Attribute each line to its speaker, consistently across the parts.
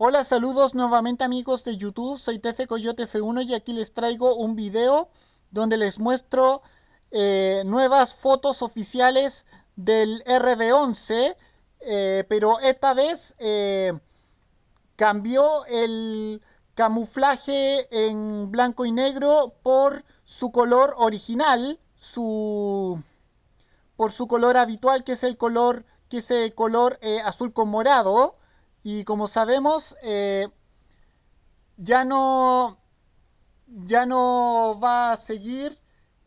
Speaker 1: Hola, saludos nuevamente amigos de YouTube, soy Tefe Coyote F1 y aquí les traigo un video donde les muestro eh, nuevas fotos oficiales del RB11, eh, pero esta vez eh, cambió el camuflaje en blanco y negro por su color original, su, por su color habitual que es el color, que es el color azul con morado. Y como sabemos, eh, ya no ya no va a seguir,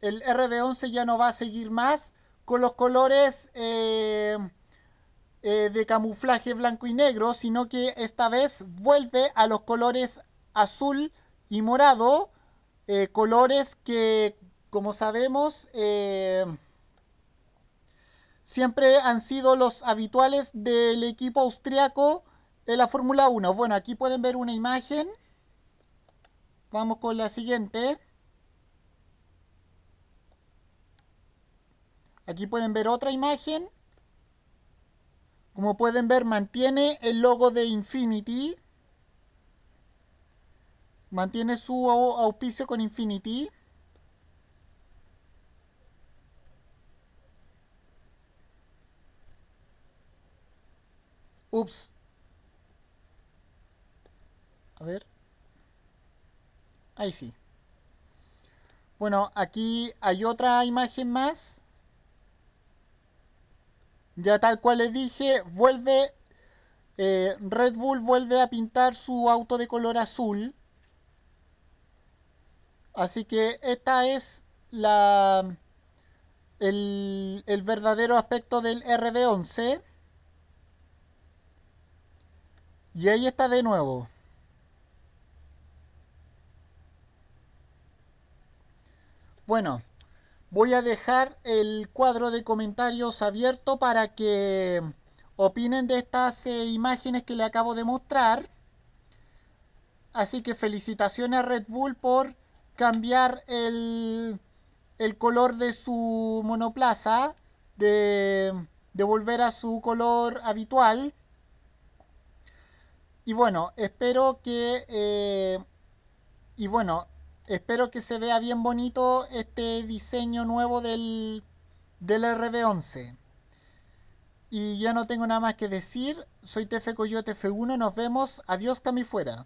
Speaker 1: el RB11 ya no va a seguir más con los colores eh, eh, de camuflaje blanco y negro, sino que esta vez vuelve a los colores azul y morado, colores que, como sabemos, siempre han sido los habituales del equipo austriaco de la Fórmula 1. Bueno, aquí pueden ver una imagen. Vamos con la siguiente. Aquí pueden ver otra imagen. Como pueden ver, mantiene el logo de Infinity. Mantiene su auspicio con Infinity. Ups, a ver. Ahí sí. Bueno, aquí hay otra imagen más. Ya tal cual le dije, vuelve... Eh, Red Bull vuelve a pintar su auto de color azul. Así que esta es la... El, verdadero aspecto del RB11. Y ahí está de nuevo. Bueno, voy a dejar el cuadro de comentarios abierto para que opinen de estas eh, imágenes que le acabo de mostrar. Así que felicitaciones a Red Bull por cambiar el, color de su monoplaza, de, volver a su color habitual. Y bueno, espero que... Eh, y bueno, espero que se vea bien bonito este diseño nuevo del, RB11. Y ya no tengo nada más que decir. Soy TF Coyote F1. Nos vemos. Adiós, Cami Fuera.